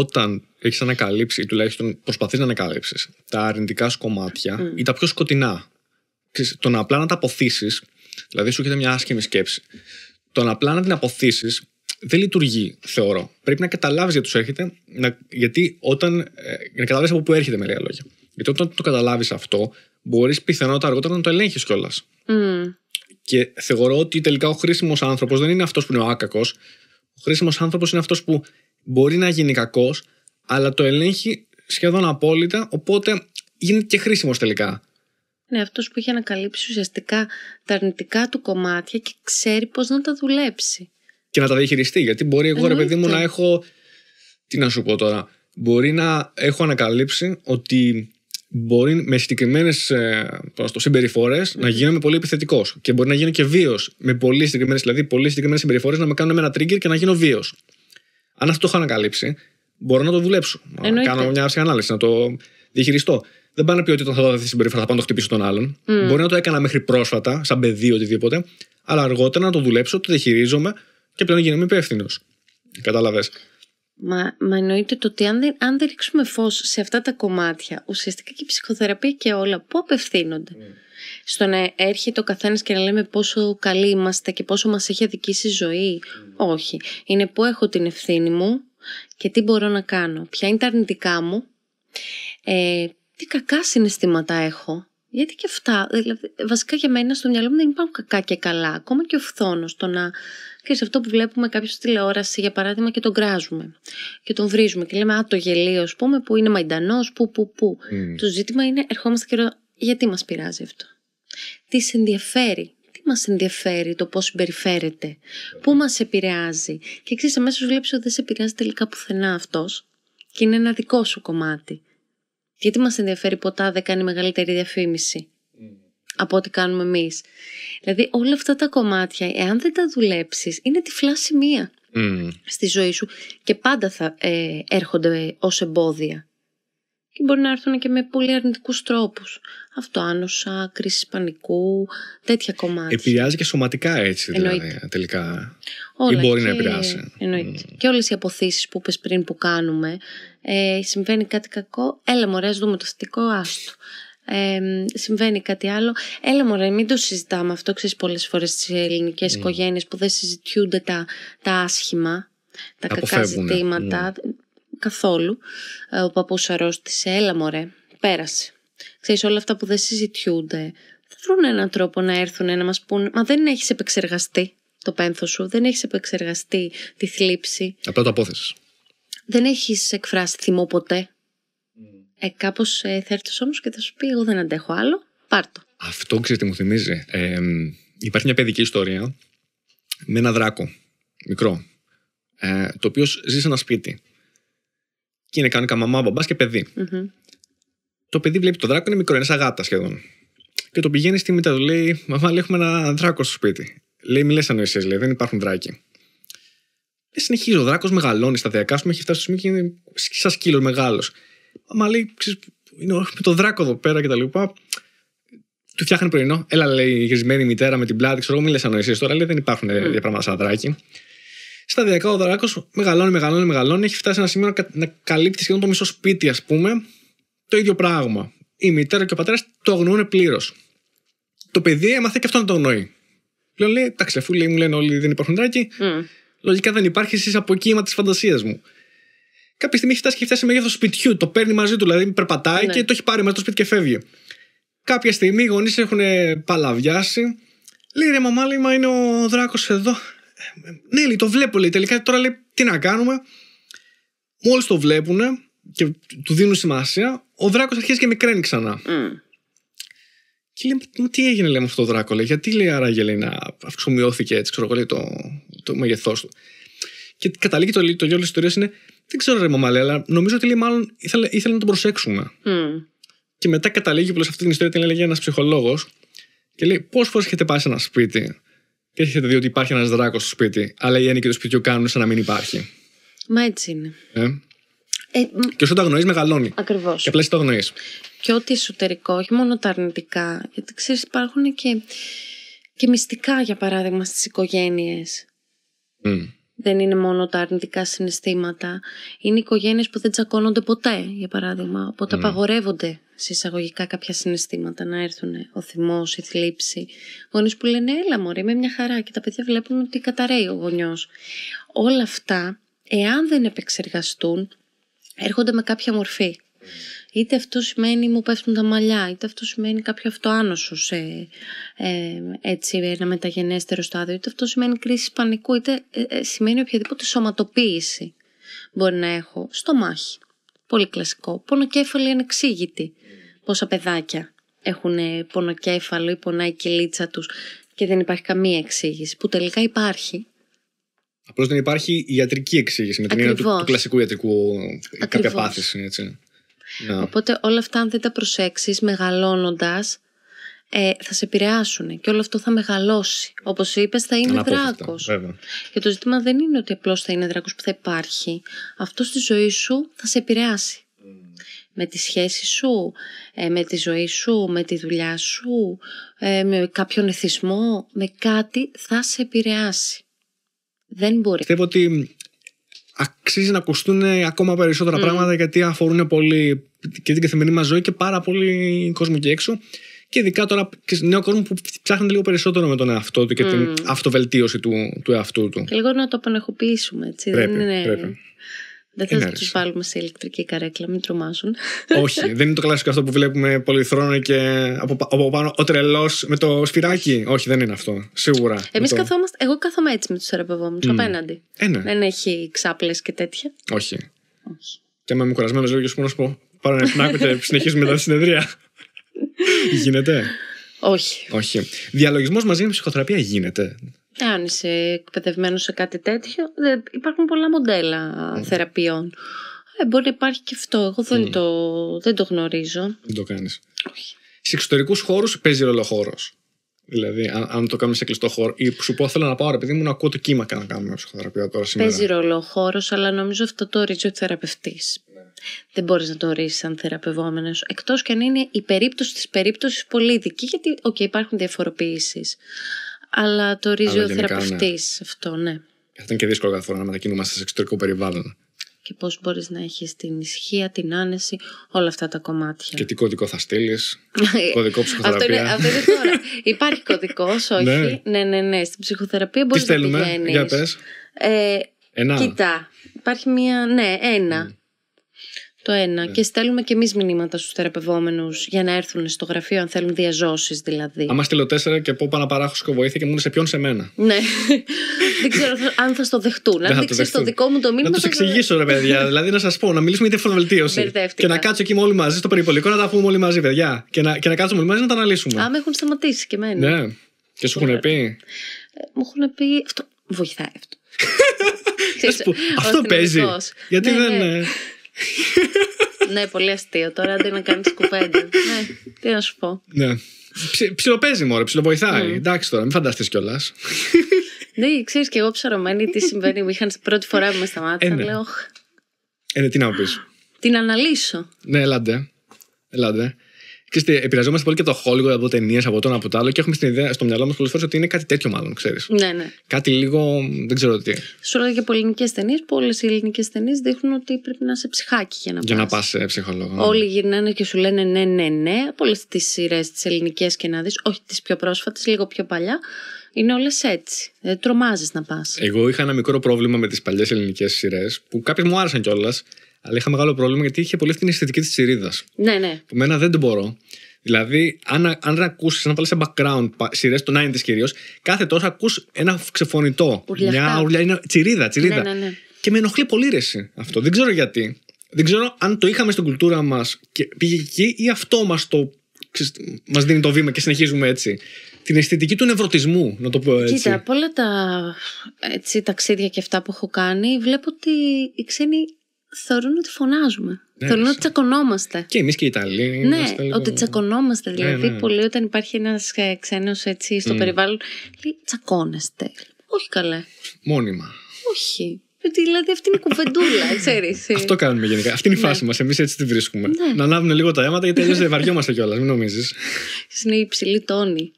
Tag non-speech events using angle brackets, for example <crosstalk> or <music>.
όταν έχεις ανακαλύψει, ή τουλάχιστον προσπαθείς να ανακαλύψεις τα αρνητικά σου κομμάτια ή τα πιο σκοτεινά, το να απλά να τα αποθήσεις, δηλαδή σου έρχεται μια άσχημη σκέψη, το να απλά να την αποθήσεις δεν λειτουργεί, θεωρώ. Πρέπει να καταλάβεις γιατί του έρχεται, να, γιατί όταν. Ε, να καταλάβεις από πού έρχεται με λίγα λόγια. Γιατί όταν το καταλάβεις αυτό, μπορείς πιθανότατα αργότερα να το ελέγχεις κιόλας. Mm. Και θεωρώ ότι τελικά ο χρήσιμος άνθρωπος δεν είναι αυτός που είναι ο άκακος. Ο χρήσιμος άνθρωπος είναι αυτός που μπορεί να γίνει κακός, αλλά το ελέγχει σχεδόν απόλυτα, οπότε γίνεται και χρήσιμος τελικά. Ναι, αυτός που έχει ανακαλύψει ουσιαστικά τα αρνητικά του κομμάτια και ξέρει πώς να τα δουλέψει. Και να τα διαχειριστεί. Γιατί μπορεί εγώ, ρε παιδί μου, να έχω. Τι να σου πω τώρα. Μπορεί να έχω ανακαλύψει ότι μπορεί με συγκεκριμένες ε, συμπεριφορές να γίνομαι πολύ επιθετικός. Και μπορεί να γίνω και βίαιος. Με πολύ συγκεκριμένες δηλαδή, συγκεκριμένες συμπεριφορές να με κάνουν ένα trigger και να γίνω βίαιος. Αν αυτό το έχω ανακαλύψει, μπορώ να το δουλέψω. Να κάνω μια ανάλυση, να το διαχειριστώ. Δεν πάνε να πει ότι όταν θα δω αυτή τη συμπεριφορά θα πάω να το χτυπήσω τον άλλον. Mm. Μπορεί να το έκανα μέχρι πρόσφατα, σαν παιδί, οτιδήποτε, αλλά αργότερα να το δουλέψω, το διαχειρίζομαι και πλέον γίνομαι υπεύθυνος. Κατάλαβες. Μα, μα εννοείται το ότι αν δεν, αν δεν ρίξουμε φως σε αυτά τα κομμάτια, ουσιαστικά και η ψυχοθεραπεία και όλα, πού απευθύνονται. Mm στο να έρχεται ο καθένας και να λέμε πόσο καλοί είμαστε και πόσο μας έχει αδικήσει η ζωή. Όχι. Είναι πού έχω την ευθύνη μου και τι μπορώ να κάνω. Ποια είναι τα αρνητικά μου. Ε, τι κακά συναισθήματα έχω. Γιατί και αυτά, δηλαδή, βασικά για μένα στο μυαλό μου δεν υπάρχουν κακά και καλά. Ακόμα και ο φθόνος, το να. σε αυτό που βλέπουμε κάποιος στη τηλεόραση, για παράδειγμα, και τον κράζουμε και τον βρίζουμε και λέμε Α, το γελίο, ας πούμε, που είναι μαϊντανός, που, που, που. Το ζήτημα είναι, ερχόμαστε και γιατί μας πειράζει αυτό. Τι σε ενδιαφέρει. Τι μας ενδιαφέρει το πώς συμπεριφέρεται. Πού μας επηρεάζει. Και εξής αμέσως βλέπεις ότι δεν σε επηρεάζει τελικά πουθενά αυτός. Και είναι ένα δικό σου κομμάτι. Γιατί μας ενδιαφέρει ποτά κάνει μεγαλύτερη διαφήμιση από ό,τι κάνουμε εμείς. Δηλαδή όλα αυτά τα κομμάτια, εάν δεν τα δουλέψεις, είναι τυφλά σημεία στη ζωή σου και πάντα θα ε, έρχονται ως εμπόδια και μπορεί να έρθουν και με πολύ αρνητικούς τρόπους. Αυτό, άνοσα, κρίση πανικού, τέτοια κομμάτια. Επηρεάζει και σωματικά έτσι, δηλαδή, Εννοείται. δηλαδή, τελικά. Όλα ή μπορεί και... να επηρεάσει. Εννοείται. Mm. Και όλες οι αποθήσεις που είπες πριν που κάνουμε, ε, συμβαίνει κάτι κακό, έλα μωρέ, δούμε το θετικό, άστο. Ε, συμβαίνει κάτι άλλο. Έλα μωρέ, μην το συζητάμε αυτό, ξέρεις πολλές φορές στι ελληνικέ mm. οικογένειες που δεν συζητιούνται τα, τα άσχημα, τα κακά ζητήματα καθόλου. Ε, ο παππούς αρρώστησε, έλα μωρέ, πέρασε. Ξέρεις όλα αυτά που δεν συζητιούνται. Θα βρουν έναν τρόπο να έρθουν να μας πούν «Μα δεν έχεις επεξεργαστεί το πένθο σου, δεν έχεις επεξεργαστεί τη θλίψη». Απλά το απόθεσες. Δεν έχεις εκφράσει θυμό ποτέ. Mm. Ε, κάπως ε, θα έρθει όμως και θα σου πει «Εγώ δεν αντέχω άλλο, πάρτο». Αυτό τι μου θυμίζει. Ε, υπάρχει μια παιδική ιστορία με ένα δράκο, μικρό, ε, το οποίο ζει σε ένα σπίτι. Και είναι κανονικά μαμά, μπαμπάς και παιδι Το παιδί βλέπει το δράκο, είναι μικρό, είναι σαν γάτα σχεδόν. Και το πηγαίνει στη μητέρα του, λέει: Μαμά, λέει, έχουμε ένα δράκο στο σπίτι. Λέει: Μιλέ ανοησίες, λέει, δεν υπάρχουν δράκοι. Δεν συνεχίζει ο δράκος, μεγαλώνει σταδιακά, σου έχει φτάσει στο σημείο και είναι σαν σκύλος μεγάλος. Μαμά λέει: ξέρεις, είναι με το δράκο εδώ πέρα και τα λοιπά. Του φτιάχνει πρωινό. Έλα, λέει η μητέρα με την πλάτη, ξέρω εγώ, μιλέ ανοησίες τώρα, λέει: Δεν υπάρχουν mm. Ε, πράγματα σαν σταδιακά ο δράκος μεγαλώνει, μεγαλώνει, μεγαλώνει. Έχει φτάσει σε ένα σημείο να καλύπτει σχεδόν το μισό σπίτι, ας πούμε. Το ίδιο πράγμα. Η μητέρα και ο πατέρας το αγνοούν πλήρως. Το παιδί έμαθε και αυτό να το αγνοεί. Λέω, λέει, εντάξει, αφού λέει, μου λένε όλοι δεν υπάρχουν δράκοι, mm. λογικά δεν υπάρχει, εσύ από εκεί της φαντασίας μου. Κάποια στιγμή έχει φτάσει και φτάσει σε μέγεθο σπιτιού. Το παίρνει μαζί του, δηλαδή περπατάει ναι. και το έχει πάρει μαζί του σπίτι και φεύγει. Κάποια στιγμή οι γονείς έχουν παλαβιάσει. Λέει ρε μαμά, λέει, μα είναι ο δράκος εδώ ναι, λέει, το βλέπω, λέει. Τελικά τώρα λέει, τι να κάνουμε. Μόλις το βλέπουν και του δίνουν σημασία, ο Δράκος αρχίζει και μικραίνει ξανά. Mm. Και λέει, τι έγινε λέει, αυτό το Δράκο, λέει, γιατί λέει, άραγε λέει, να αυξομοιώθηκε έτσι, ξέρω λέει, το, το μέγεθός του. Και καταλήγει το, το γέλο της ιστορίας είναι, δεν ξέρω ρε μαμά, λέει, αλλά νομίζω ότι λέει, μάλλον ήθελε, ήθελε να τον προσέξουμε. Mm. Και μετά καταλήγει που αυτή την ιστορία την έλεγε ένας ψυχολόγος και λέει, Πόσες φορές έχετε πάει σε ένα σπίτι και έχετε δει ότι υπάρχει ένας δράκος στο σπίτι, αλλά οι ένοικοι του σπιτιού κάνουν σαν να μην υπάρχει. Μα έτσι είναι. Ε? Ε, και όσο το αγνοείς, μεγαλώνει. Ακριβώς. Και απλά το αγνοείς. Και ό,τι εσωτερικό, όχι μόνο τα αρνητικά. Γιατί ξέρεις, υπάρχουν και, και μυστικά, για παράδειγμα, στις οικογένειες. Δεν είναι μόνο τα αρνητικά συναισθήματα. Είναι οικογένειες που δεν τσακώνονται ποτέ, για παράδειγμα. Οπότε mm. απαγορεύονται σε εισαγωγικά κάποια συναισθήματα να έρθουν, ο θυμός, η θλίψη. Γονείς που λένε έλα μωρέ είμαι μια χαρά και τα παιδιά βλέπουν ότι καταραίει ο γονιός. Όλα αυτά, εάν δεν επεξεργαστούν, έρχονται με κάποια μορφή. Είτε αυτό σημαίνει μου πέφτουν τα μαλλιά, είτε αυτό σημαίνει κάποιο αυτοάνωσο σε ε, έτσι, ένα μεταγενέστερο στάδιο, είτε αυτό σημαίνει κρίση πανικού, είτε ε, ε, σημαίνει οποιαδήποτε σωματοποίηση μπορεί να έχω στο μάχη πολύ κλασικό, πονοκέφαλοι ανεξήγητοι. Πόσα παιδάκια έχουν ε, πονοκέφαλο ή πονάει η κελίτσα τους και δεν υπάρχει καμία εξήγηση, που τελικά υπάρχει. Απλώς δεν υπάρχει ιατρική εξήγηση με την έννοια του, κλασικού ιατρικού ε, Ακριβώς. κάποια πάθηση. Έτσι. Οπότε όλα αυτά, αν δεν τα προσέξεις, μεγαλώνοντας, ε, θα σε επηρεάσουν και όλο αυτό θα μεγαλώσει. Όπως είπες, θα είναι δράκο. Και το ζήτημα δεν είναι ότι απλώς θα είναι δράκος που θα υπάρχει. Αυτό στη ζωή σου θα σε επηρεάσει. Mm. Με τη σχέση σου, ε, με τη ζωή σου, με τη δουλειά σου, ε, με κάποιον εθισμό, με κάτι θα σε επηρεάσει. Δεν μπορεί. Πιστεύω ότι αξίζει να ακουστούν ακόμα περισσότερα mm. πράγματα γιατί αφορούν πολύ και την καθημερινή μας ζωή και πάρα πολύ κόσμο και έξω. Και ειδικά τώρα και νέο κόσμο που ψάχνει λίγο περισσότερο με τον εαυτό του και την mm. αυτοβελτίωση του, του εαυτού του. Και λίγο να το απανεχοποιήσουμε, έτσι. Πρέπει, δεν είναι... πρέπει. Δεν θα του βάλουμε σε ηλεκτρική καρέκλα, μην τρομάζουν. <laughs> Όχι, δεν είναι το κλασικό αυτό που βλέπουμε πολυθρόνο και από, από πάνω ο τρελός με το σφυράκι Όχι, δεν είναι αυτό. Σίγουρα. Εμείς το... καθόμαστε. Εγώ κάθομαι έτσι με τους θεραπευόμενους mm. απέναντι. Ε, ναι. Δεν έχει ξάπλες και τέτοια. Όχι. Όχι. Και με είμαι κουρασμένο, που να σου πω Πάρα να <laughs> συνεχίσουμε τα συνεδρία. <laughs> Γίνεται. Όχι. Όχι. Διαλογισμός μαζί με ψυχοθεραπεία γίνεται. Αν είσαι εκπαιδευμένος σε κάτι τέτοιο, υπάρχουν πολλά μοντέλα θεραπείων. Ε, μπορεί να υπάρχει και αυτό. Εγώ δεν, το, δεν το γνωρίζω. Δεν το κάνεις. Σε εξωτερικούς χώρους παίζει ρόλο χώρος. Δηλαδή, αν, αν το κάνουμε σε κλειστό χώρο, ή σου πω, θέλω να πάω, επειδή μου να ακούω το κύμα να κάνουμε ψυχοθεραπεία τώρα σήμερα. Παίζει ρόλο ο χώρος, αλλά νομίζω αυτό το ορίζει ο θεραπευτής δεν μπορείς να το ορίσεις σαν θεραπευόμενος, εκτός και αν είναι η περίπτωση της περίπτωσης πολύ ειδική, γιατί okay, υπάρχουν διαφοροποιήσεις. Αλλά το ορίζει ο ναι. θεραπευτής αυτό, ναι. Αυτό είναι και δύσκολο κάθε φορά να μετακινούμαστε σε εξωτερικό περιβάλλον. Και πώς μπορείς να έχεις την ισχύα, την άνεση, όλα αυτά τα κομμάτια. Και τι κωδικό θα στείλεις. <laughs> κωδικό ψυχοθεραπεία. αυτό, είναι, αυτό είναι <laughs> Υπάρχει κωδικός, όχι. ναι. ναι, ναι, ναι. Στην ψυχοθεραπεία μπορείς να πηγαίνεις. Ε, Κοίτα, υπάρχει μία, ναι, ένα. Ναι. Ναι. Και στέλνουμε και εμείς μηνύματα στους θεραπευόμενους για να έρθουν στο γραφείο, αν θέλουν διαζώσεις δηλαδή. μα στείλω τέσσερα και πω και βοήθεια και μου είναι σε ποιον σε μένα. Ναι. <laughs> δεν ξέρω αν θα στο δεχτούν. αν δείξει το δικό μου το μήνυμα. Να τους εξηγήσω, ρε παιδιά. <laughs> δηλαδή να σας πω, να μιλήσουμε για τη φοροβελτίωση. και να κάτσω εκεί όλοι μαζί στο περιπολικό να τα πούμε όλοι μαζί, παιδιά. Και να, και να κάτσουμε όλοι μαζί να τα αναλύσουμε. Α, με έχουν σταματήσει και εμένα. Ναι. Και σου έχουν πει. Ε, μου έχουν πει. Αυτό βοηθάει αυτό. <laughs> Αυτό παίζει. Γιατί ναι, δεν. Ναι. <laughs> ναι, πολύ αστείο τώρα αντί να κάνεις κουβέντα. ναι, τι να σου πω. Ναι. ψιλοπαίζει μόνο, ψιλοβοηθάει. Ναι. Εντάξει τώρα, μην φανταστείς κιόλας. <laughs> ναι, ξέρεις κι εγώ ψαρωμένη τι συμβαίνει. Μου είχαν πρώτη φορά που με σταμάτησαν. Ε, ναι. Λέω. Ε, ναι, τι να πεις. Την αναλύσω. Ναι, ελάτε. Ελάτε. Ξέρετε, επηρεαζόμαστε πολύ και το Hollywood από ταινίες, από τον από το άλλο και έχουμε στην ιδέα, στο μυαλό μας πολλές φορές ότι είναι κάτι τέτοιο, μάλλον, ξέρεις. Ναι, ναι. Κάτι λίγο. δεν ξέρω τι. Σου λέω και από ελληνικέ ταινίες, πολλές οι ελληνικές ταινίες δείχνουν ότι πρέπει να είσαι ψυχάκι για να πα. Για πας. να πας σε ψυχολόγο. Ναι. Όλοι γυρνάνε και σου λένε ναι, ναι, ναι. Από όλε τις σειρές τις ελληνικές και να δεις, όχι τις πιο πρόσφατες, λίγο πιο παλιά. Είναι όλες έτσι. Ε, τρομάζεις να πας. Εγώ είχα ένα μικρό πρόβλημα με τις παλιές ελληνικές σειρές που κάποιες μου άρεσαν κιόλας. Αλλά είχα μεγάλο πρόβλημα γιατί είχε πολύ αυτή την αισθητική της τσιρίδας. Ναι, ναι. Που μένα δεν το μπορώ. Δηλαδή, αν, αν ακούσεις, αν βάλεις σε background σειρέ των 90 κυρίως, κάθε τόσο ακούς ένα ξεφωνητό. Μια ουρλιά, είναι τσιρίδα, τσιρίδα. Ναι, ναι, ναι. Και με ενοχλεί πολύ ρεση αυτό. Δεν ξέρω γιατί. Δεν ξέρω αν το είχαμε στην κουλτούρα μας και πήγε εκεί ή αυτό μας το. Μας δίνει το βήμα και συνεχίζουμε έτσι. Την αισθητική του νευρωτισμού, να το πω έτσι. Κοίτα, από όλα τα ταξίδια και αυτά που έχω κάνει, βλέπω ότι οι ξένοι θεωρούν ότι φωνάζουμε. Ναι, θεωρούν ότι τσακωνόμαστε. Και εμείς και οι Ιταλοί. Ναι, λίγο... ότι ναι. τσακωνόμαστε. Δηλαδή, ναι, ναι, πολύ όταν υπάρχει ένας ε, ξένος στο περιβάλλον, λέει τσακώνεστε. Όχι καλά. Μόνιμα. Όχι. Δηλαδή αυτή είναι η κουβεντούλα, <laughs> ξέρεις. Ε. Αυτό κάνουμε γενικά. Αυτή είναι η ναι. φάση ναι. μας. Εμείς έτσι τη βρίσκουμε. Ναι. Να ανάβουμε λίγο τα αίματα γιατί αλλιώς δεν βαριόμαστε κιόλας, μην νομίζεις. Είναι υψηλή τόνη.